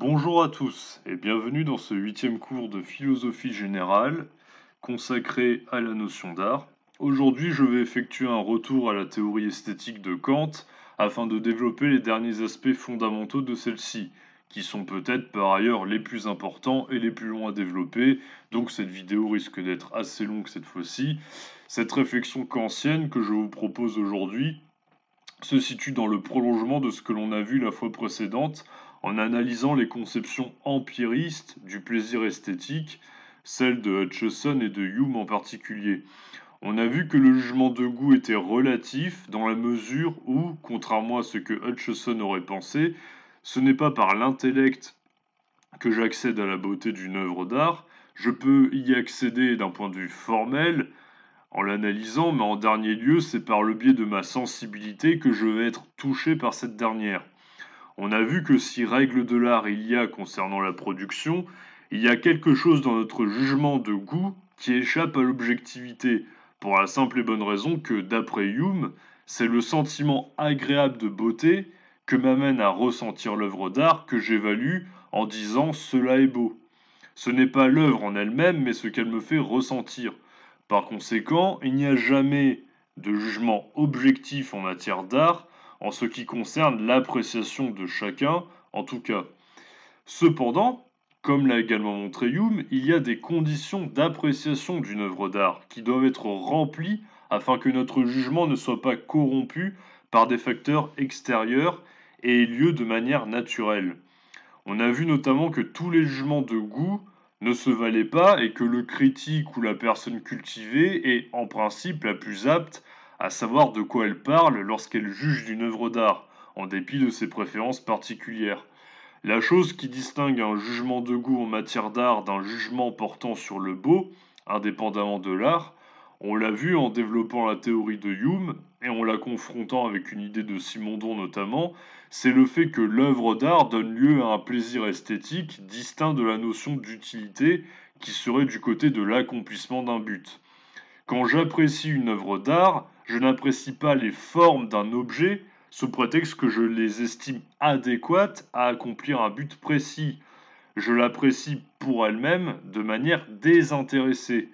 Bonjour à tous et bienvenue dans ce huitième cours de philosophie générale consacré à la notion d'art. Aujourd'hui je vais effectuer un retour à la théorie esthétique de Kant afin de développer les derniers aspects fondamentaux de celle-ci, qui sont peut-être par ailleurs les plus importants et les plus longs à développer, donc cette vidéo risque d'être assez longue cette fois-ci. Cette réflexion kantienne que je vous propose aujourd'hui se situe dans le prolongement de ce que l'on a vu la fois précédente en analysant les conceptions empiristes du plaisir esthétique, celles de Hutchison et de Hume en particulier. On a vu que le jugement de goût était relatif dans la mesure où, contrairement à ce que Hutcheson aurait pensé, ce n'est pas par l'intellect que j'accède à la beauté d'une œuvre d'art, je peux y accéder d'un point de vue formel, en l'analysant, mais en dernier lieu, c'est par le biais de ma sensibilité que je vais être touché par cette dernière. On a vu que si règle de l'art il y a concernant la production, il y a quelque chose dans notre jugement de goût qui échappe à l'objectivité, pour la simple et bonne raison que, d'après Hume, c'est le sentiment agréable de beauté que m'amène à ressentir l'œuvre d'art que j'évalue en disant cela est beau. Ce n'est pas l'œuvre en elle-même, mais ce qu'elle me fait ressentir. Par conséquent, il n'y a jamais de jugement objectif en matière d'art, en ce qui concerne l'appréciation de chacun, en tout cas. Cependant, comme l'a également montré Hume, il y a des conditions d'appréciation d'une œuvre d'art qui doivent être remplies afin que notre jugement ne soit pas corrompu par des facteurs extérieurs et ait lieu de manière naturelle. On a vu notamment que tous les jugements de goût ne se valaient pas et que le critique ou la personne cultivée est en principe la plus apte à savoir de quoi elle parle lorsqu'elle juge d'une œuvre d'art, en dépit de ses préférences particulières. La chose qui distingue un jugement de goût en matière d'art d'un jugement portant sur le beau, indépendamment de l'art, on l'a vu en développant la théorie de Hume et en la confrontant avec une idée de Simondon notamment, c'est le fait que l'œuvre d'art donne lieu à un plaisir esthétique distinct de la notion d'utilité qui serait du côté de l'accomplissement d'un but. Quand j'apprécie une œuvre d'art, je n'apprécie pas les formes d'un objet sous prétexte que je les estime adéquates à accomplir un but précis. Je l'apprécie pour elle-même de manière désintéressée.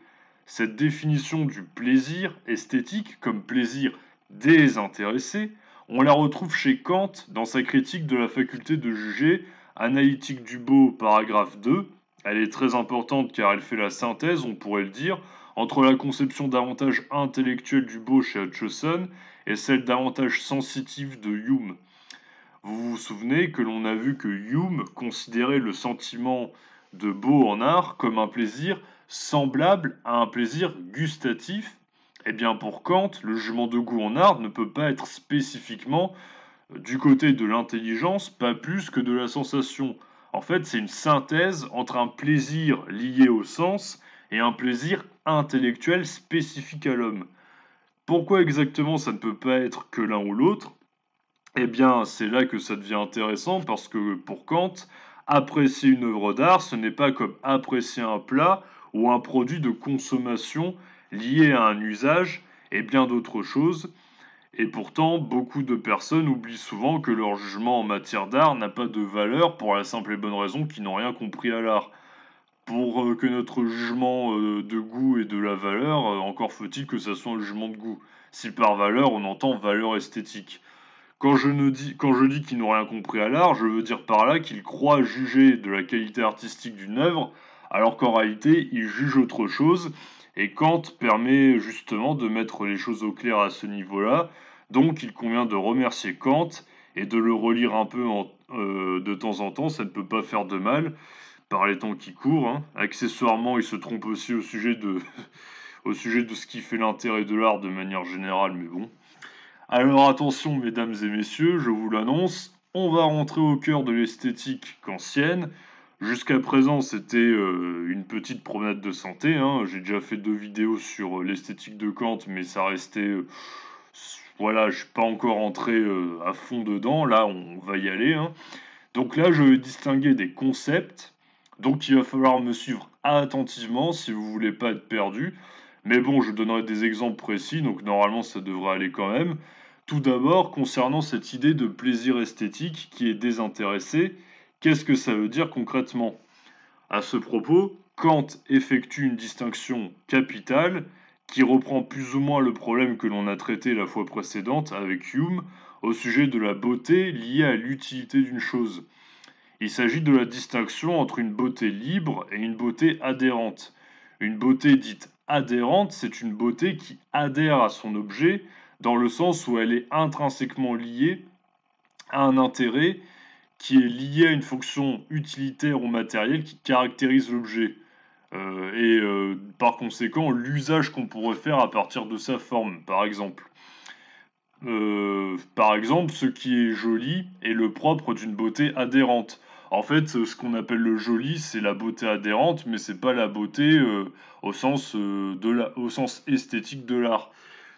Cette définition du plaisir esthétique comme plaisir désintéressé, on la retrouve chez Kant dans sa critique de la faculté de juger analytique du beau, paragraphe 2. Elle est très importante car elle fait la synthèse, on pourrait le dire, entre la conception davantage intellectuelle du beau chez Hutchison et celle davantage sensitive de Hume. Vous vous souvenez que l'on a vu que Hume considérait le sentiment de beau en art comme un plaisir semblable à un plaisir gustatif. Eh bien pour Kant, le jugement de goût en art ne peut pas être spécifiquement euh, du côté de l'intelligence, pas plus que de la sensation. En fait, c'est une synthèse entre un plaisir lié au sens et un plaisir intellectuel spécifique à l'homme. Pourquoi exactement ça ne peut pas être que l'un ou l'autre Eh bien, c'est là que ça devient intéressant parce que pour Kant, apprécier une œuvre d'art, ce n'est pas comme apprécier un plat ou un produit de consommation lié à un usage et bien d'autres choses. Et pourtant, beaucoup de personnes oublient souvent que leur jugement en matière d'art n'a pas de valeur pour la simple et bonne raison qu'ils n'ont rien compris à l'art pour euh, que notre jugement euh, de goût et de la valeur, euh, encore faut-il que ça soit un jugement de goût. Si par valeur, on entend valeur esthétique. Quand je, dis, quand je qu'ils n'ont rien compris à l'art, je veux dire par là qu'ils croient juger de la qualité artistique d'une œuvre, alors qu'en réalité, ils jugent autre chose. Et Kant permet justement de mettre les choses au clair à ce niveau-là. Donc il convient de remercier Kant et de le relire un peu de temps en temps, ça ne peut pas faire de mal par les temps qui courent. Hein. Accessoirement, il se trompe aussi au sujet de, au sujet de ce qui fait l'intérêt de l'art de manière générale, mais bon. Alors attention, mesdames et messieurs, je vous l'annonce, on va rentrer au cœur de l'esthétique kantienne. Jusqu'à présent, c'était euh, une petite promenade de santé. Hein. J'ai déjà fait deux vidéos sur euh, l'esthétique de Kant, mais ça restait. Euh, voilà, je suis pas encore entré à fond dedans. Là, on va y aller. Hein. Donc là, je vais distinguer des concepts donc il va falloir me suivre attentivement si vous voulez pas être perdu. Mais bon, je donnerai des exemples précis, donc normalement ça devrait aller quand même. Tout d'abord, concernant cette idée de plaisir esthétique qui est désintéressée, qu'est-ce que ça veut dire concrètement À ce propos, Kant effectue une distinction capitale qui reprend plus ou moins le problème que l'on a traité la fois précédente avec Hume au sujet de la beauté liée à l'utilité d'une chose. Il s'agit de la distinction entre une beauté libre et une beauté adhérente. Une beauté dite adhérente, c'est une beauté qui adhère à son objet, dans le sens où elle est intrinsèquement liée à un intérêt qui est lié à une fonction utilitaire ou matérielle qui caractérise l'objet. Euh, et euh, par conséquent, l'usage qu'on pourrait faire à partir de sa forme, par exemple. Euh, par exemple, ce qui est joli est le propre d'une beauté adhérente. En fait, euh, ce qu'on appelle le joli, c'est la beauté adhérente, mais c'est pas la beauté euh, au, sens, euh, de au sens esthétique de l'art.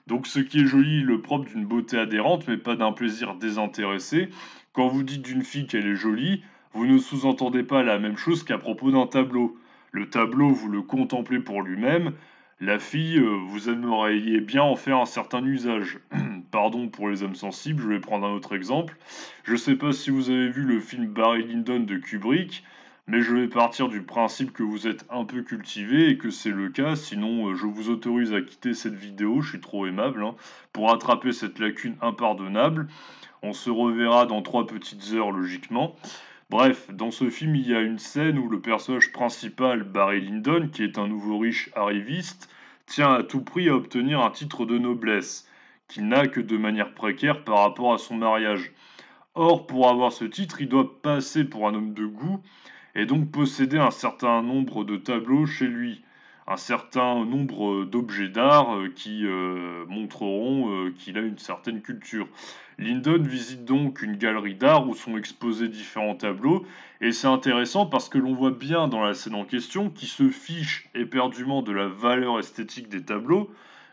Donc ce qui est joli, le propre d'une beauté adhérente, mais pas d'un plaisir désintéressé. Quand vous dites d'une fille qu'elle est jolie, vous ne sous-entendez pas la même chose qu'à propos d'un tableau. Le tableau, vous le contemplez pour lui-même. La fille, vous aimeriez bien en faire un certain usage. pardon pour les âmes sensibles, je vais prendre un autre exemple. Je sais pas si vous avez vu le film Barry Lyndon de Kubrick, mais je vais partir du principe que vous êtes un peu cultivé et que c'est le cas, sinon euh, je vous autorise à quitter cette vidéo, je suis trop aimable, hein, pour attraper cette lacune impardonnable. On se reverra dans trois petites heures logiquement. Bref, dans ce film, il y a une scène où le personnage principal, Barry Lyndon, qui est un nouveau riche arriviste, tient à tout prix à obtenir un titre de noblesse qu'il n'a que de manière précaire par rapport à son mariage. Or, pour avoir ce titre, il doit passer pour un homme de goût et donc posséder un certain nombre de tableaux chez lui, un certain nombre d'objets d'art euh, qui euh, montreront euh, qu'il a une certaine culture. Lyndon visite donc une galerie d'art où sont exposés différents tableaux, et c'est intéressant parce que l'on voit bien dans la scène en question qui se fiche éperdument de la valeur esthétique des tableaux,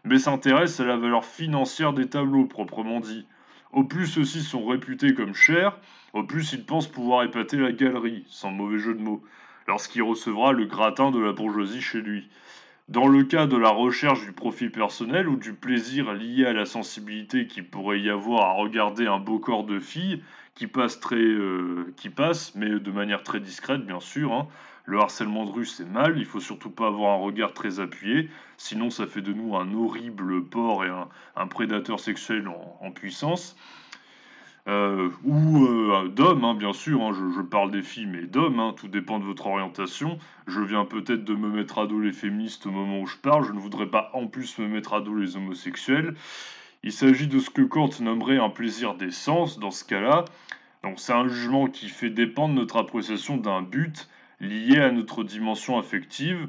mais s'intéresse à la valeur financière des tableaux proprement dit. Au plus ceux-ci sont réputés comme chers, au plus ils pensent pouvoir épater la galerie, sans mauvais jeu de mots, lorsqu'il recevra le gratin de la bourgeoisie chez lui. Dans le cas de la recherche du profit personnel ou du plaisir lié à la sensibilité qu'il pourrait y avoir à regarder un beau corps de fille, qui passe, très, euh, qui passe mais de manière très discrète bien sûr, hein, le harcèlement de rue, c'est mal, il faut surtout pas avoir un regard très appuyé, sinon ça fait de nous un horrible porc et un, prédateur sexuel en, puissance. Euh, ou d'homme, euh, d'hommes, hein, bien sûr, hein. je, parle des filles, mais d'hommes, hein. tout dépend de votre orientation. Je viens peut-être de me mettre à dos les féministes au moment où je parle, je ne voudrais pas en plus me mettre à dos les homosexuels. Il s'agit de ce que Kant nommerait un plaisir des sens dans ce cas-là. Donc c'est un jugement qui fait dépendre notre appréciation d'un but lié à notre dimension affective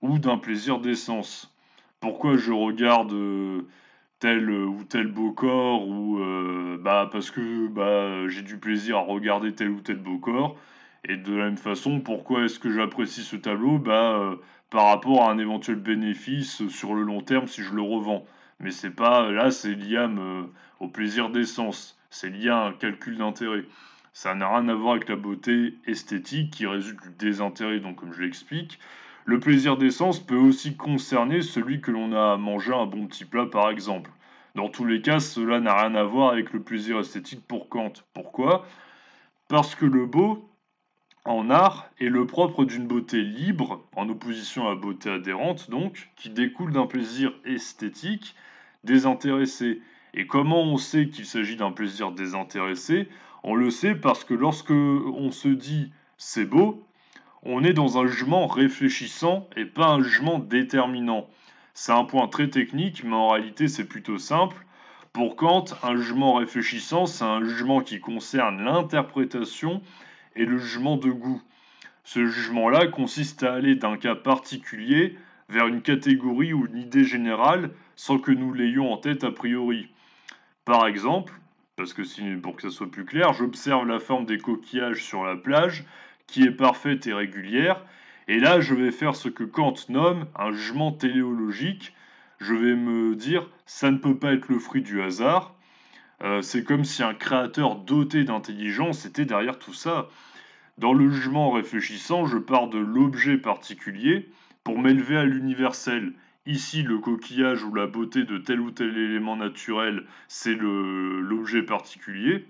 ou d'un plaisir d'essence. Pourquoi je regarde euh, tel euh, ou tel beau corps ou euh, bah parce que bah j'ai du plaisir à regarder tel ou tel beau corps et de la même façon pourquoi est-ce que j'apprécie ce tableau bah par rapport à un éventuel bénéfice sur le long terme si je le revends mais c'est pas là c'est lié au plaisir d'essence c'est lié à un calcul d'intérêt ça n'a rien à voir avec la beauté esthétique qui résulte du désintérêt, donc comme je l'explique. Le plaisir des sens peut aussi concerner celui que l'on a à manger un bon petit plat par exemple. Dans tous les cas, cela n'a rien à voir avec le plaisir esthétique pour Kant. Pourquoi Parce que le beau, en art, est le propre d'une beauté libre, en opposition à la beauté adhérente donc, qui découle d'un plaisir esthétique désintéressé. Et comment on sait qu'il s'agit d'un plaisir désintéressé on le sait parce que lorsque on se dit c'est beau, on est dans un jugement réfléchissant et pas un jugement déterminant. C'est un point très technique, mais en réalité c'est plutôt simple. Pour Kant, un jugement réfléchissant, c'est un jugement qui concerne l'interprétation et le jugement de goût. Ce jugement-là consiste à aller d'un cas particulier vers une catégorie ou une idée générale sans que nous l'ayons en tête a priori. Par exemple, parce que pour que ça soit plus clair, j'observe la forme des coquillages sur la plage, qui est parfaite et régulière, et là je vais faire ce que Kant nomme un jugement téléologique, je vais me dire ça ne peut pas être le fruit du hasard, euh, c'est comme si un créateur doté d'intelligence était derrière tout ça. Dans le jugement réfléchissant, je pars de l'objet particulier pour m'élever à l'universel, Ici, le coquillage ou la beauté de tel ou tel élément naturel, c'est l'objet particulier.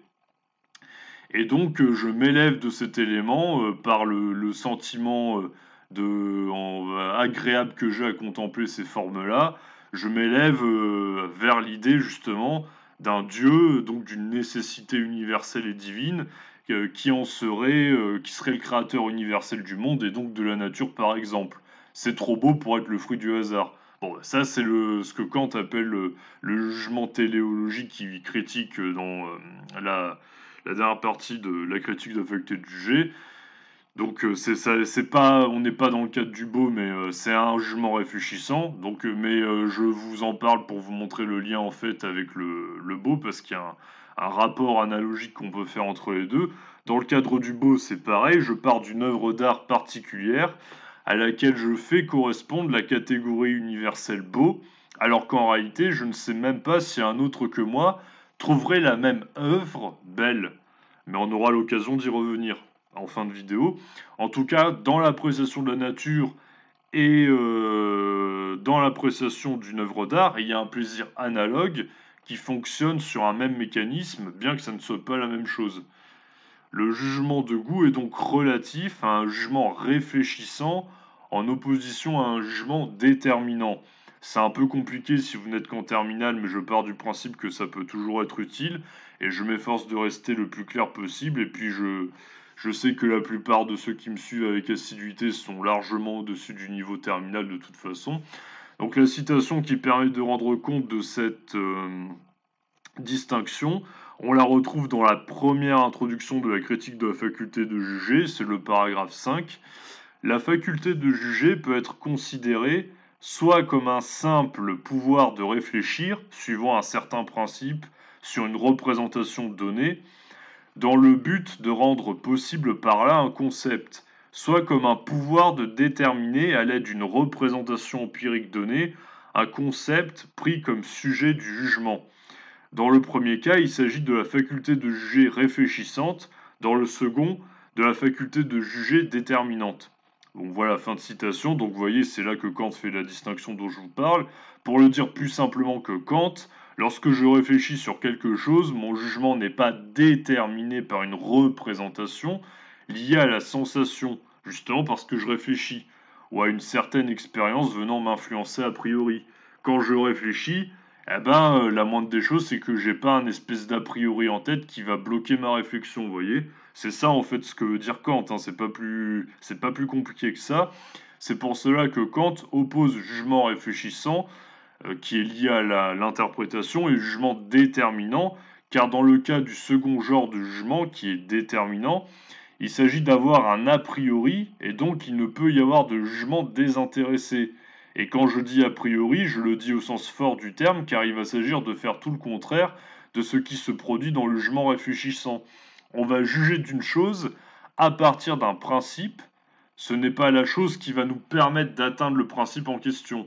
Et donc, euh, je m'élève de cet élément euh, par le, sentiment euh, de, agréable que j'ai à contempler ces formes-là. Je m'élève vers l'idée justement d'un Dieu, donc d'une nécessité universelle et divine, qui en serait, qui serait le créateur universel du monde et donc de la nature par exemple. C'est trop beau pour être le fruit du hasard. Bon, ça, c'est le, ce que Kant appelle le, jugement téléologique qui critique dans euh, la, dernière partie de la critique de la Donc, euh, c'est, ça, pas, on n'est pas dans le cadre du beau, mais euh, c'est un jugement réfléchissant. Donc, mais je vous en parle pour vous montrer le lien en fait avec le, beau, parce qu'il y a un rapport analogique qu'on peut faire entre les deux. Dans le cadre du beau, c'est pareil, je pars d'une œuvre d'art particulière à laquelle je fais correspondre la catégorie universelle beau, alors qu'en réalité je ne sais même pas si un autre que moi trouverait la même œuvre belle. Mais on aura l'occasion d'y revenir en fin de vidéo. En tout cas, dans l'appréciation de la nature et euh, dans l'appréciation d'une œuvre d'art, il y a un plaisir analogue qui fonctionne sur un même mécanisme, bien que ça ne soit pas la même chose. Le jugement de goût est donc relatif à un jugement réfléchissant en opposition à un jugement déterminant. C'est un peu compliqué si vous n'êtes qu'en terminale, mais je pars du principe que ça peut toujours être utile, et je m'efforce de rester le plus clair possible, et puis je, sais que la plupart de ceux qui me suivent avec assiduité sont largement au-dessus du niveau terminal de toute façon. Donc la citation qui permet de rendre compte de cette euh, distinction, on la retrouve dans la première introduction de la critique de la faculté de juger, c'est le paragraphe 5 la faculté de juger peut être considérée soit comme un simple pouvoir de réfléchir, suivant un certain principe, sur une représentation donnée, dans le but de rendre possible par là un concept, soit comme un pouvoir de déterminer, à l'aide d'une représentation empirique donnée, un concept pris comme sujet du jugement. Dans le premier cas, il s'agit de la faculté de juger réfléchissante, dans le second, de la faculté de juger déterminante. Donc voilà, fin de citation. Donc vous voyez, c'est là que Kant fait la distinction dont je vous parle. Pour le dire plus simplement que Kant, lorsque je réfléchis sur quelque chose, mon jugement n'est pas déterminé par une représentation liée à la sensation, justement parce que je réfléchis, ou à une certaine expérience venant m'influencer a priori. Quand je réfléchis, eh ben, euh, la moindre des choses, c'est que j'ai pas un espèce d'a priori en tête qui va bloquer ma réflexion, vous voyez c'est ça en fait ce que veut dire Kant, hein. c'est pas, plus, pas plus compliqué que ça. C'est pour cela que Kant oppose jugement réfléchissant, euh, qui est lié à l'interprétation, et jugement déterminant, car dans le cas du second genre de jugement, qui est déterminant, il s'agit d'avoir un a priori, et donc il ne peut y avoir de jugement désintéressé. Et quand je dis a priori, je le dis au sens fort du terme, car il va s'agir de faire tout le contraire de ce qui se produit dans le jugement réfléchissant. On va juger d'une chose à partir d'un principe. Ce n'est pas la chose qui va nous permettre d'atteindre le principe en question.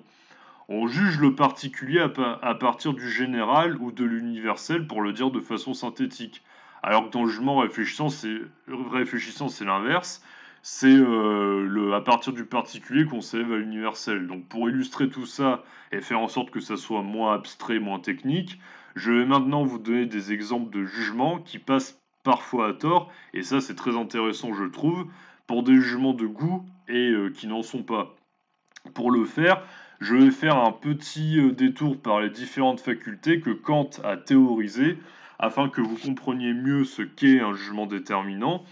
On juge le particulier à, partir du général ou de l'universel pour le dire de façon synthétique. Alors que dans le jugement réfléchissant, c'est l'inverse. C'est euh, à partir du particulier qu'on s'élève à l'universel. Donc pour illustrer tout ça et faire en sorte que ça soit moins abstrait, moins technique, je vais maintenant vous donner des exemples de jugements qui passent parfois à tort, et ça c'est très intéressant je trouve, pour des jugements de goût et euh, qui n'en sont pas. Pour le faire, je vais faire un petit euh, détour par les différentes facultés que Kant a théorisées, afin que vous compreniez mieux ce qu'est un jugement déterminant.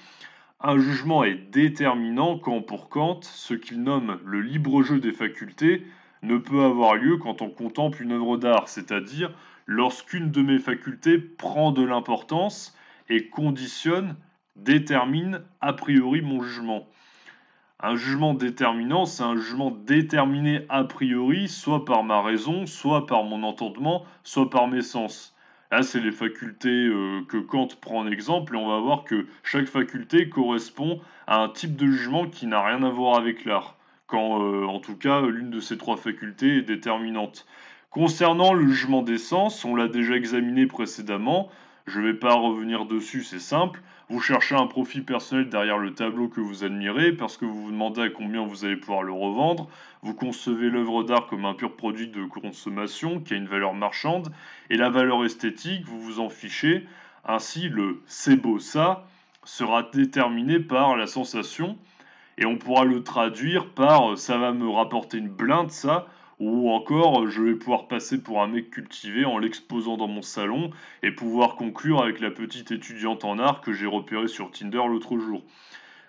Un jugement est déterminant quand pour Kant, ce qu'il nomme le libre jeu des facultés ne peut avoir lieu quand on contemple une œuvre d'art, c'est-à-dire lorsqu'une de mes facultés prend de l'importance, et conditionne détermine a priori mon jugement. Un jugement déterminant, c'est un jugement déterminé a priori, soit par ma raison, soit par mon entendement, soit par mes sens. Là, c'est les facultés euh, que Kant prend en exemple, et on va voir que chaque faculté correspond à un type de jugement qui n'a rien à voir avec l'art, quand euh, en tout cas l'une de ces trois facultés est déterminante. Concernant le jugement des sens, on l'a déjà examiné précédemment, je ne vais pas revenir dessus, c'est simple. Vous cherchez un profit personnel derrière le tableau que vous admirez parce que vous vous demandez à combien vous allez pouvoir le revendre. Vous concevez l'œuvre d'art comme un pur produit de consommation qui a une valeur marchande et la valeur esthétique, vous vous en fichez. Ainsi, le c'est beau ça sera déterminé par la sensation et on pourra le traduire par euh, ça va me rapporter une blinde ça ou encore, je vais pouvoir passer pour un mec cultivé en l'exposant dans mon salon et pouvoir conclure avec la petite étudiante en art que j'ai repérée sur Tinder l'autre jour.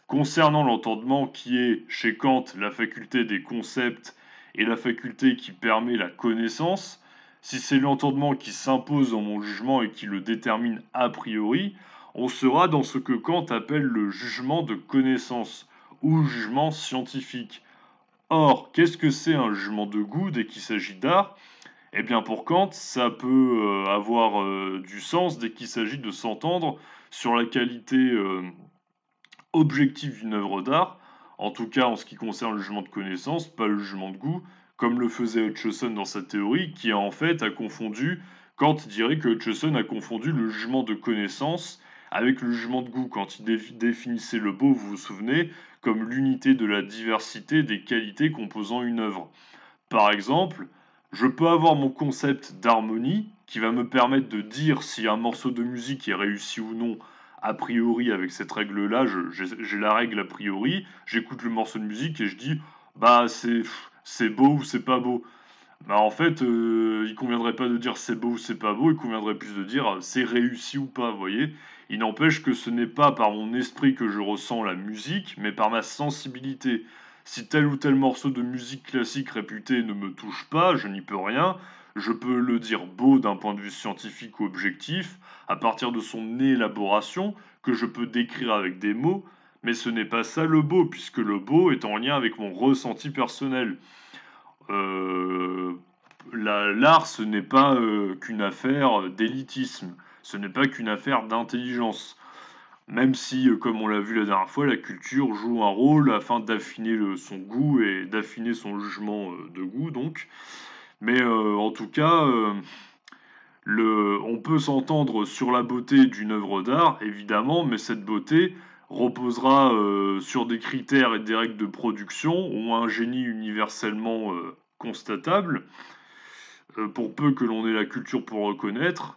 Concernant l'entendement qui est, chez Kant, la faculté des concepts et la faculté qui permet la connaissance, si c'est l'entendement qui s'impose dans mon jugement et qui le détermine a priori, on sera dans ce que Kant appelle le jugement de connaissance ou jugement scientifique. Or, qu'est-ce que c'est un jugement de goût dès qu'il s'agit d'art Eh bien, pour Kant, ça peut euh, avoir euh, du sens dès qu'il s'agit de s'entendre sur la qualité euh, objective d'une œuvre d'art, en tout cas en ce qui concerne le jugement de connaissance, pas le jugement de goût, comme le faisait Hutcheson dans sa théorie, qui en fait a confondu, Kant dirait que Hutchison a confondu le jugement de connaissance avec le jugement de goût. Quand il définissait le beau, vous vous souvenez, comme l'unité de la diversité des qualités composant une œuvre. Par exemple, je peux avoir mon concept d'harmonie qui va me permettre de dire si un morceau de musique est réussi ou non. A priori, avec cette règle-là, j'ai la règle a priori, j'écoute le morceau de musique et je dis, bah c'est beau ou c'est pas beau. Bah en fait, il euh, il conviendrait pas de dire c'est beau ou c'est pas beau, il conviendrait plus de dire euh, c'est réussi ou pas, vous voyez. Il n'empêche que ce n'est pas par mon esprit que je ressens la musique, mais par ma sensibilité. Si tel ou tel morceau de musique classique réputé ne me touche pas, je n'y peux rien. Je peux le dire beau d'un point de vue scientifique ou objectif, à partir de son élaboration, que je peux décrire avec des mots, mais ce n'est pas ça le beau, puisque le beau est en lien avec mon ressenti personnel. Euh, l'art, ce n'est pas euh, qu'une affaire d'élitisme, ce n'est pas qu'une affaire d'intelligence même si, euh, comme on l'a vu la dernière fois, la culture joue un rôle afin d'affiner son goût et d'affiner son jugement de goût, donc. Mais en tout cas, on peut s'entendre sur la beauté d'une œuvre d'art, évidemment, mais cette beauté reposera sur des critères et des règles de production, ou un génie universellement constatable, euh, pour peu que l'on ait la culture pour reconnaître.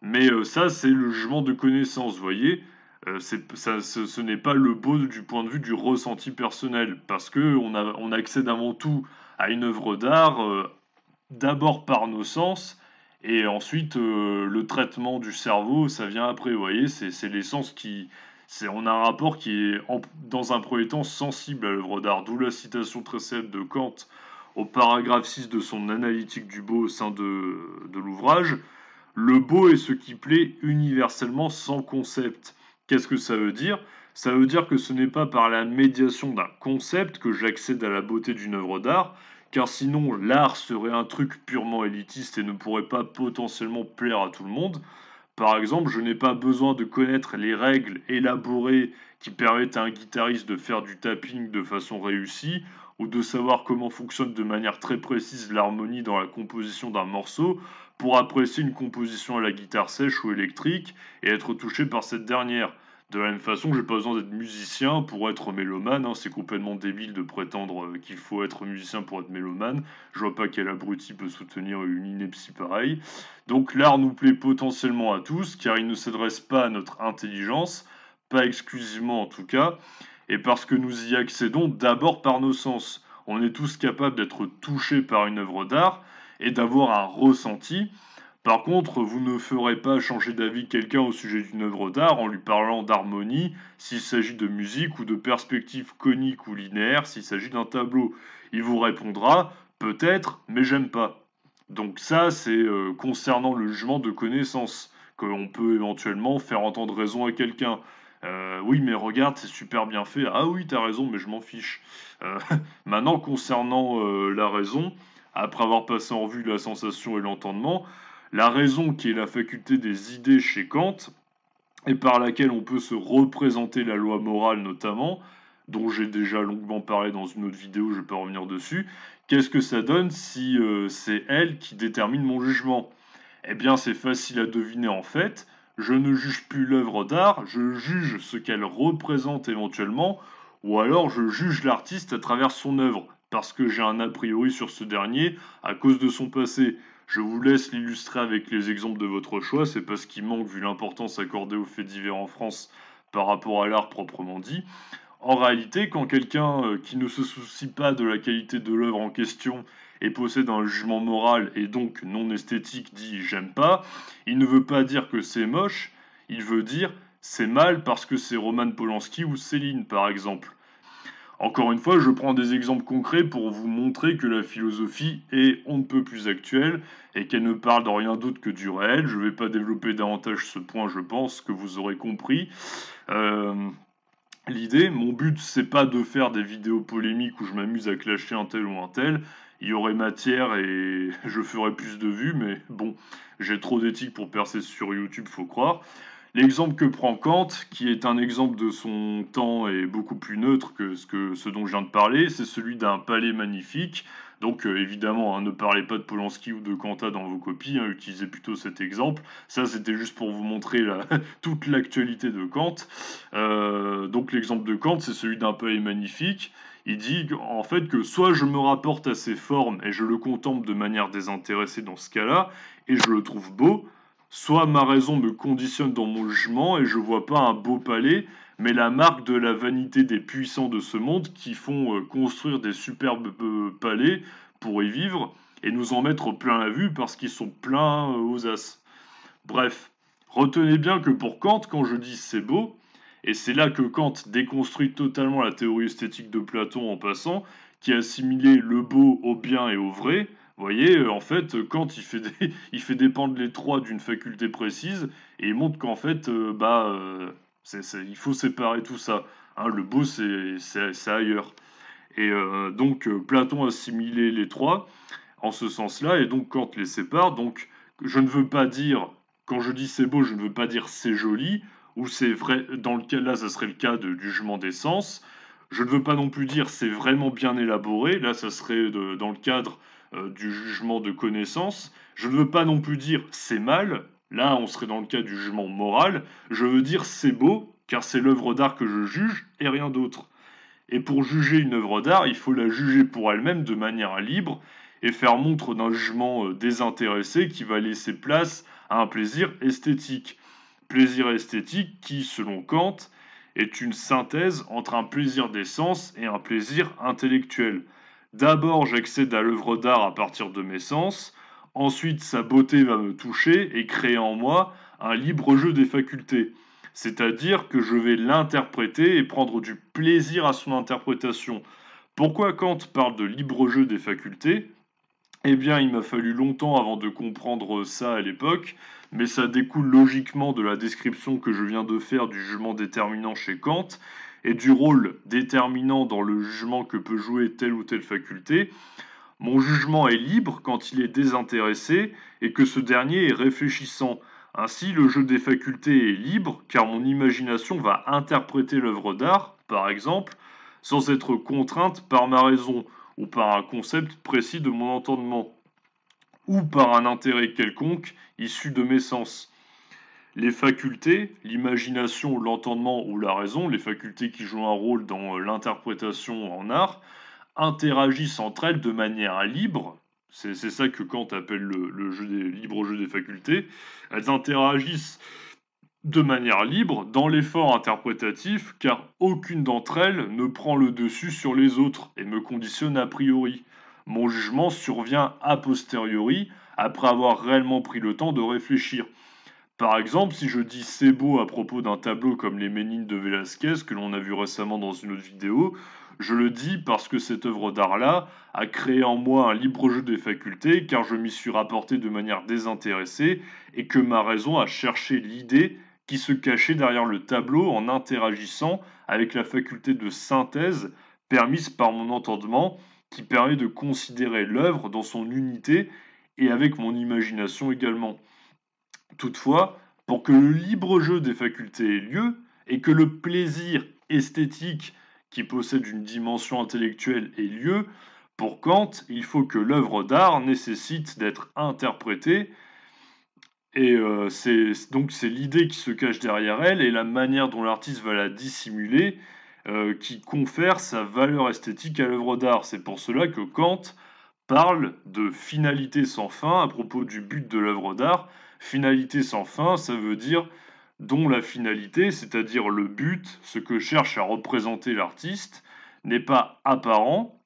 Mais euh, ça, c'est le jugement de connaissance, vous voyez. Euh, ce, n'est pas le beau du point de vue du ressenti personnel, parce qu'on on, accède avant tout à une œuvre d'art d'abord par nos sens, et ensuite le traitement du cerveau, ça vient après. Vous voyez, c'est l'essence qui, on a un rapport qui est dans un premier temps sensible à l'œuvre d'art, d'où la citation très célèbre de Kant au paragraphe 6 de son analytique du beau au sein de, l'ouvrage, le beau est ce qui plaît universellement sans concept. Qu'est-ce que ça veut dire Ça veut dire que ce n'est pas par la médiation d'un concept que j'accède à la beauté d'une œuvre d'art, car sinon l'art serait un truc purement élitiste et ne pourrait pas potentiellement plaire à tout le monde. Par exemple, je n'ai pas besoin de connaître les règles élaborées qui permettent à un guitariste de faire du tapping de façon réussie ou de savoir comment fonctionne de manière très précise l'harmonie dans la composition d'un morceau pour apprécier une composition à la guitare sèche ou électrique et être touché par cette dernière. De la même façon, j'ai pas besoin d'être musicien pour être mélomane. Hein, c'est complètement débile de prétendre euh, qu'il faut être musicien pour être mélomane. Je vois pas quel abruti peut soutenir une ineptie pareille. Donc l'art nous plaît potentiellement à tous, car il ne s'adresse pas à notre intelligence, pas exclusivement en tout cas, et parce que nous y accédons d'abord par nos sens. On est tous capables d'être touchés par une œuvre d'art et d'avoir un ressenti. Par contre, vous ne ferez pas changer d'avis quelqu'un au sujet d'une œuvre d'art en lui parlant d'harmonie s'il s'agit de musique ou de perspective conique ou linéaire s'il s'agit d'un tableau. Il vous répondra peut-être, mais j'aime pas. Donc ça, c'est euh, concernant le jugement de connaissance qu'on peut éventuellement faire entendre raison à quelqu'un. Euh, oui, mais regarde, c'est super bien fait. Ah oui, t'as raison, mais je m'en fiche. Euh, maintenant, concernant euh, la raison, après avoir passé en vue la sensation et l'entendement, la raison qui est la faculté des idées chez Kant, et par laquelle on peut se représenter la loi morale notamment, dont j'ai déjà longuement parlé dans une autre vidéo, je ne vais pas revenir dessus, qu'est-ce que ça donne si c'est elle qui détermine mon jugement Eh bien, c'est facile à deviner en fait je ne juge plus l'œuvre d'art, je juge ce qu'elle représente éventuellement, ou alors je juge l'artiste à travers son œuvre, parce que j'ai un a priori sur ce dernier à cause de son passé. Je vous laisse l'illustrer avec les exemples de votre choix, c'est parce qu'il manque vu l'importance accordée aux faits divers en France par rapport à l'art proprement dit. En réalité, quand quelqu'un euh, qui ne se soucie pas de la qualité de l'œuvre en question et possède un jugement moral et donc non esthétique dit j'aime pas, il ne veut pas dire que c'est moche, il veut dire c'est mal parce que c'est Roman Polanski ou Céline par exemple. Encore une fois, je prends des exemples concrets pour vous montrer que la philosophie est on ne peut plus actuelle et qu'elle ne parle de rien d'autre que du réel. Je ne vais pas développer davantage ce point, je pense que vous aurez compris. Euh, l'idée, mon but, c'est pas de faire des vidéos polémiques où je m'amuse à clasher un tel ou un tel, il y aurait matière et je ferais plus de vues, mais bon, j'ai trop d'éthique pour percer sur YouTube, faut croire. L'exemple que prend Kant, qui est un exemple de son temps et beaucoup plus neutre que ce, que ce dont je viens de parler, c'est celui d'un palais magnifique. Donc euh, évidemment, hein, ne parlez pas de Polanski ou de Kanta dans vos copies, hein, utilisez plutôt cet exemple. Ça, c'était juste pour vous montrer toute l'actualité de Kant. Euh, donc l'exemple de Kant, c'est celui d'un palais magnifique. Il dit en fait que soit je me rapporte à ses formes et je le contemple de manière désintéressée dans ce cas-là, et je le trouve beau, soit ma raison me conditionne dans mon jugement et je vois pas un beau palais, mais la marque de la vanité des puissants de ce monde qui font euh, construire des superbes euh, palais pour y vivre et nous en mettre plein la vue parce qu'ils sont pleins euh, aux as. Bref, retenez bien que pour Kant, quand je dis c'est beau, et c'est là que Kant déconstruit totalement la théorie esthétique de Platon en passant, qui assimilait le beau au bien et au vrai. Vous voyez, euh, en fait, Kant, il fait, dépendre les trois d'une faculté précise, et montre qu'en fait, euh, bah, euh, il faut séparer tout ça. Hein, le beau, c'est ailleurs. Et donc, Platon assimilait les trois en ce sens-là, et donc Kant les sépare. Donc, je ne veux pas dire, quand je dis c'est beau, je ne veux pas dire c'est joli, c'est vrai, dans lequel là, ça serait le cas du jugement d'essence. Je ne veux pas non plus dire c'est vraiment bien élaboré, là, ça serait dans le cadre euh, du jugement de connaissance. Je ne veux pas non plus dire c'est mal, là, on serait dans le cas du jugement moral. Je veux dire c'est beau, car c'est l'œuvre d'art que je juge et rien d'autre. Et pour juger une œuvre d'art, il faut la juger pour elle-même de manière libre et faire montre d'un jugement euh, désintéressé qui va laisser place à un plaisir esthétique plaisir esthétique qui, selon Kant, est une synthèse entre un plaisir des sens et un plaisir intellectuel. D'abord, j'accède à l'œuvre d'art à partir de mes sens, ensuite sa beauté va me toucher et créer en moi un libre jeu des facultés. C'est-à-dire que je vais l'interpréter et prendre du plaisir à son interprétation. Pourquoi Kant parle de libre jeu des facultés eh bien, il m'a fallu longtemps avant de comprendre ça à l'époque, mais ça découle logiquement de la description que je viens de faire du jugement déterminant chez Kant et du rôle déterminant dans le jugement que peut jouer telle ou telle faculté. Mon jugement est libre quand il est désintéressé et que ce dernier est réfléchissant. Ainsi, le jeu des facultés est libre car mon imagination va interpréter l'œuvre d'art, par exemple, sans être contrainte par ma raison ou par un concept précis de mon entendement, ou par un intérêt quelconque issu de mes sens. Les facultés, l'imagination, l'entendement ou la raison, les facultés qui jouent un rôle dans euh, l'interprétation en art, interagissent entre elles de manière libre, c'est ça que Kant appelle le, libre jeu des facultés, elles interagissent de manière libre dans l'effort interprétatif car aucune d'entre elles ne prend le dessus sur les autres et me conditionne a priori. Mon jugement survient a posteriori après avoir réellement pris le temps de réfléchir. Par exemple, si je dis c'est beau à propos d'un tableau comme les Ménines de Velázquez que l'on a vu récemment dans une autre vidéo, je le dis parce que cette œuvre d'art-là a créé en moi un libre jeu des facultés car je m'y suis rapporté de manière désintéressée et que ma raison a cherché l'idée qui se cachait derrière le tableau en interagissant avec la faculté de synthèse permise par mon entendement, qui permet de considérer l'œuvre dans son unité et avec mon imagination également. Toutefois, pour que le libre jeu des facultés ait lieu, et que le plaisir esthétique qui possède une dimension intellectuelle ait lieu, pour Kant, il faut que l'œuvre d'art nécessite d'être interprétée et euh, c'est donc c'est l'idée qui se cache derrière elle et la manière dont l'artiste va la dissimuler euh, qui confère sa valeur esthétique à l'œuvre d'art. C'est pour cela que Kant parle de finalité sans fin à propos du but de l'œuvre d'art. Finalité sans fin, ça veut dire dont la finalité, c'est-à-dire le but, ce que cherche à représenter l'artiste, n'est pas apparent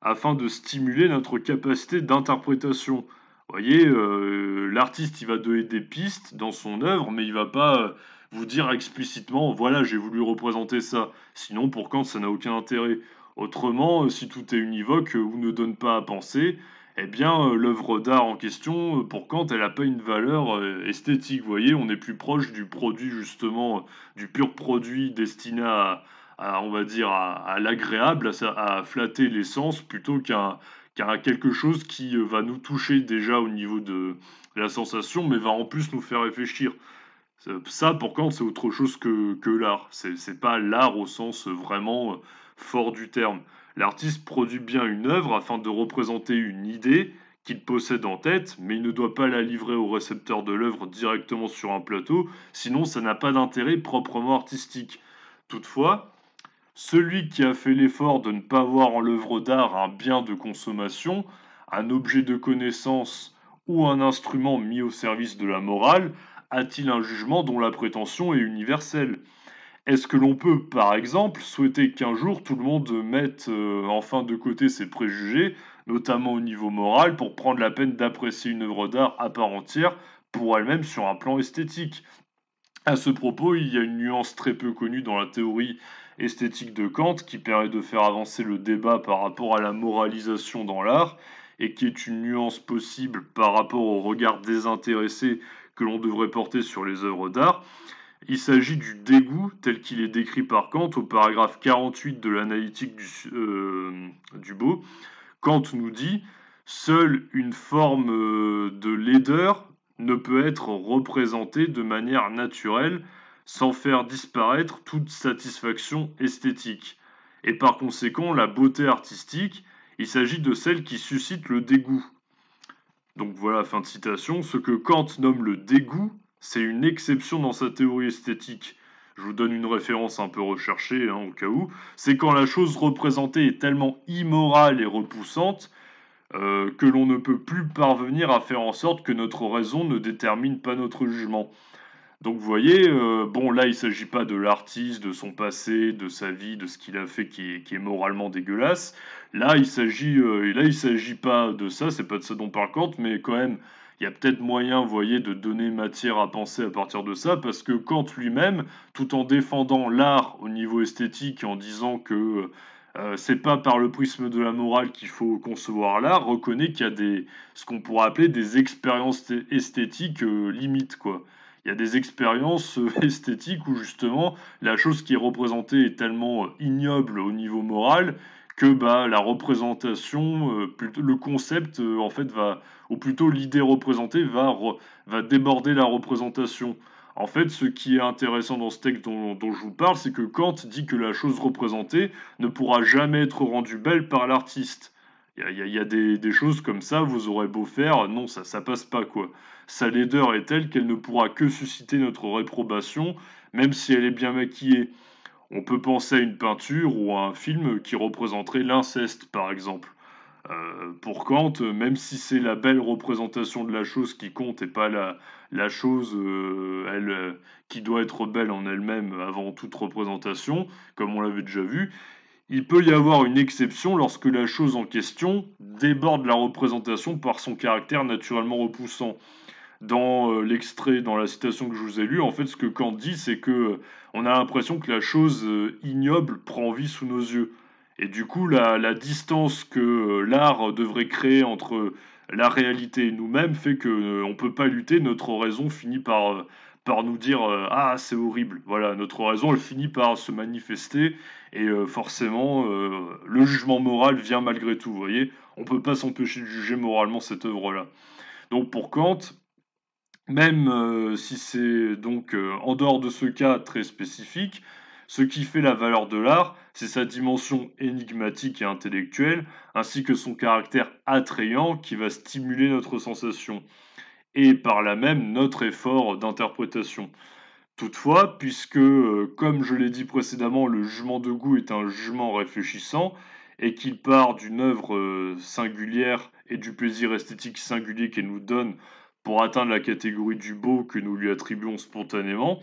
afin de stimuler notre capacité d'interprétation. Vous voyez, euh, l'artiste, il va donner des pistes dans son œuvre, mais il va pas euh, vous dire explicitement, voilà, j'ai voulu représenter ça. Sinon, pour Kant, ça n'a aucun intérêt. Autrement, euh, si tout est univoque ou ne donne pas à penser, eh bien, l'œuvre d'art en question, pour Kant, elle n'a pas une valeur esthétique. Vous voyez, on est plus proche du produit, justement, du pur produit destiné à, on va dire, à, l'agréable, à, flatter les sens, plutôt qu'à car à quelque chose qui euh, va nous toucher déjà au niveau de la sensation, mais va en plus nous faire réfléchir. Ça, pour quand c'est autre chose que, que l'art. C'est pas l'art au sens vraiment euh, fort du terme. L'artiste produit bien une œuvre afin de représenter une idée qu'il possède en tête, mais il ne doit pas la livrer au récepteur de l'œuvre directement sur un plateau, sinon ça n'a pas d'intérêt proprement artistique. Toutefois, celui qui a fait l'effort de ne pas voir en l'œuvre d'art un bien de consommation, un objet de connaissance ou un instrument mis au service de la morale, a-t-il un jugement dont la prétention est universelle Est-ce que l'on peut, par exemple, souhaiter qu'un jour tout le monde mette euh, enfin de côté ses préjugés, notamment au niveau moral, pour prendre la peine d'apprécier une œuvre d'art à part entière pour elle-même sur un plan esthétique à ce propos, il y a une nuance très peu connue dans la théorie esthétique de Kant qui permet de faire avancer le débat par rapport à la moralisation dans l'art et qui est une nuance possible par rapport au regard désintéressé que l'on devrait porter sur les œuvres d'art. Il s'agit du dégoût tel qu'il est décrit par Kant au paragraphe 48 de l'analytique euh, du, beau. Kant nous dit Seule une forme euh, de laideur ne peut être représentée de manière naturelle sans faire disparaître toute satisfaction esthétique. Et par conséquent, la beauté artistique, il s'agit de celle qui suscite le dégoût. Donc voilà, fin de citation, ce que Kant nomme le dégoût, c'est une exception dans sa théorie esthétique. Je vous donne une référence un peu recherchée, hein, au cas où. C'est quand la chose représentée est tellement immorale et repoussante euh, que l'on ne peut plus parvenir à faire en sorte que notre raison ne détermine pas notre jugement. Donc vous voyez, euh, bon là il ne s'agit pas de l'artiste, de son passé, de sa vie, de ce qu'il a fait qui est, moralement dégueulasse. Là il s'agit, euh, et là il s'agit pas de ça, c'est pas de ça dont parle Kant, mais quand même il y a peut-être moyen, vous voyez, de donner matière à penser à partir de ça, parce que Kant lui-même, tout en défendant l'art au niveau esthétique en disant que euh, c'est pas par le prisme de la morale qu'il faut concevoir l'art, reconnaît qu'il y a des, ce qu'on pourrait appeler des expériences esthétiques limites, quoi il y a des expériences euh, esthétiques où justement la chose qui est représentée est tellement euh, ignoble au niveau moral que bah, la représentation, euh, le concept, en fait, va, ou plutôt l'idée représentée, va, va déborder la représentation. En fait, ce qui est intéressant dans ce texte dont, dont je vous parle, c'est que Kant dit que la chose représentée ne pourra jamais être rendue belle par l'artiste. Il y a, des, choses comme ça, vous aurez beau faire, non, ça ça passe pas quoi. Sa laideur est telle qu'elle ne pourra que susciter notre réprobation, même si elle est bien maquillée. On peut penser à une peinture ou à un film qui représenterait l'inceste, par exemple. Euh, pour Kant, même si c'est la belle représentation de la chose qui compte et pas la, chose euh, elle, euh, qui doit être belle en elle-même avant toute représentation, comme on l'avait déjà vu, il peut y avoir une exception lorsque la chose en question déborde la représentation par son caractère naturellement repoussant. Dans euh, l'extrait, dans la citation que je vous ai lue, en fait, ce que Kant dit, c'est que euh, on a l'impression que la chose euh, ignoble prend vie sous nos yeux. Et du coup, la, distance que l'art devrait créer entre la réalité et nous-mêmes fait que on peut pas lutter, notre raison finit par, par nous dire euh, ah c'est horrible. Voilà, notre raison elle finit par se manifester et euh, forcément euh, le jugement moral vient malgré tout. Vous voyez, on peut pas s'empêcher de juger moralement cette œuvre là. Donc pour Kant, même si c'est donc en dehors de ce cas très spécifique, ce qui fait la valeur de l'art, c'est sa dimension énigmatique et intellectuelle, ainsi que son caractère attrayant qui va stimuler notre sensation et par là même notre effort d'interprétation. Toutefois, puisque, euh, comme je l'ai dit précédemment, le jugement de goût est un jugement réfléchissant, et qu'il part d'une œuvre euh, singulière et du plaisir esthétique singulier qu'elle nous donne pour atteindre la catégorie du beau que nous lui attribuons spontanément,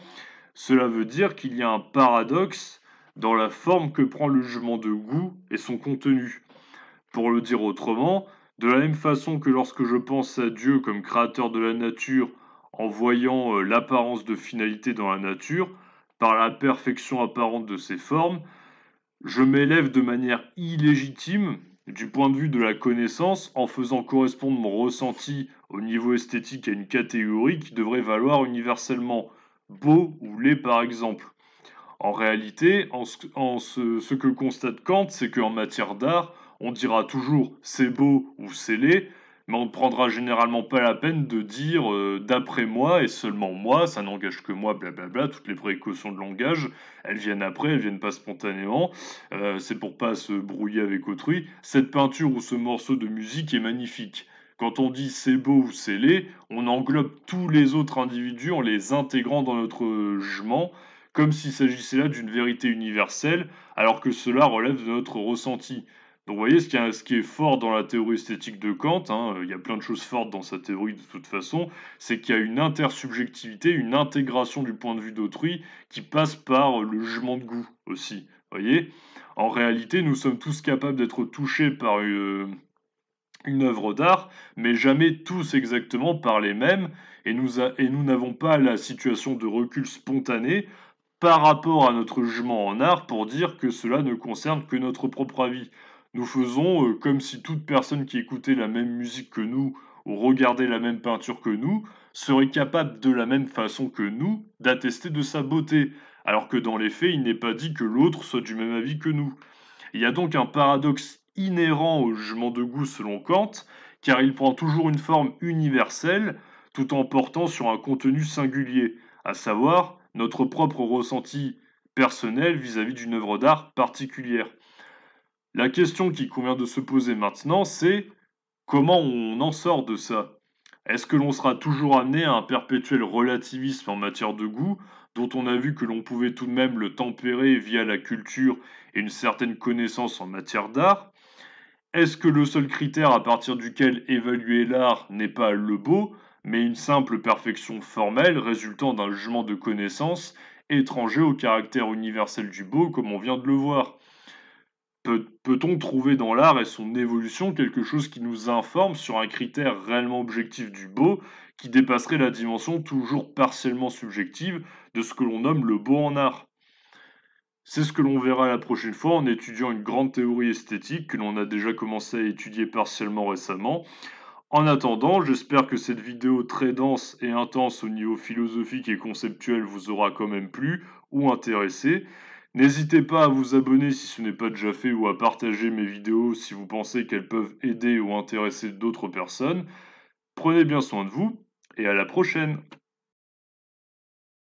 cela veut dire qu'il y a un paradoxe dans la forme que prend le jugement de goût et son contenu. Pour le dire autrement, de la même façon que lorsque je pense à Dieu comme créateur de la nature en voyant euh, l'apparence de finalité dans la nature, par la perfection apparente de ses formes, je m'élève de manière illégitime du point de vue de la connaissance en faisant correspondre mon ressenti au niveau esthétique à une catégorie qui devrait valoir universellement beau ou laid par exemple. En réalité, ce, ce que constate Kant, c'est qu'en matière d'art, on dira toujours c'est beau ou c'est laid, mais on ne prendra généralement pas la peine de dire euh, d'après moi et seulement moi, ça n'engage que moi, blablabla, toutes les précautions de langage, elles viennent après, elles viennent pas spontanément, euh, c'est pour pas se brouiller avec autrui, cette peinture ou ce morceau de musique est magnifique. Quand on dit c'est beau ou c'est laid, on englobe tous les autres individus en les intégrant dans notre jugement, comme s'il s'agissait là d'une vérité universelle, alors que cela relève de notre ressenti vous voyez, ce qui, est, fort dans la théorie esthétique de Kant, hein, euh, il y a plein de choses fortes dans sa théorie de toute façon, c'est qu'il y a une intersubjectivité, une intégration du point de vue d'autrui qui passe par euh, le jugement de goût aussi. voyez En réalité, nous sommes tous capables d'être touchés par euh, une, œuvre d'art, mais jamais tous exactement par les mêmes, et nous, et nous n'avons pas la situation de recul spontané par rapport à notre jugement en art pour dire que cela ne concerne que notre propre avis. Nous faisons euh, comme si toute personne qui écoutait la même musique que nous ou regardait la même peinture que nous serait capable de la même façon que nous d'attester de sa beauté, alors que dans les faits il n'est pas dit que l'autre soit du même avis que nous. Il y a donc un paradoxe inhérent au jugement de goût selon Kant, car il prend toujours une forme universelle tout en portant sur un contenu singulier, à savoir notre propre ressenti personnel vis-à-vis d'une œuvre d'art particulière. La question qui convient de se poser maintenant, c'est comment on en sort de ça Est-ce que l'on sera toujours amené à un perpétuel relativisme en matière de goût, dont on a vu que l'on pouvait tout de même le tempérer via la culture et une certaine connaissance en matière d'art Est-ce que le seul critère à partir duquel évaluer l'art n'est pas le beau, mais une simple perfection formelle résultant d'un jugement de connaissance étranger au caractère universel du beau comme on vient de le voir peut-on trouver dans l'art et son évolution quelque chose qui nous informe sur un critère réellement objectif du beau qui dépasserait la dimension toujours partiellement subjective de ce que l'on nomme le beau en art C'est ce que l'on verra la prochaine fois en étudiant une grande théorie esthétique que l'on a déjà commencé à étudier partiellement récemment. En attendant, j'espère que cette vidéo très dense et intense au niveau philosophique et conceptuel vous aura quand même plu ou intéressé. N'hésitez pas à vous abonner si ce n'est pas déjà fait ou à partager mes vidéos si vous pensez qu'elles peuvent aider ou intéresser d'autres personnes. Prenez bien soin de vous et à la prochaine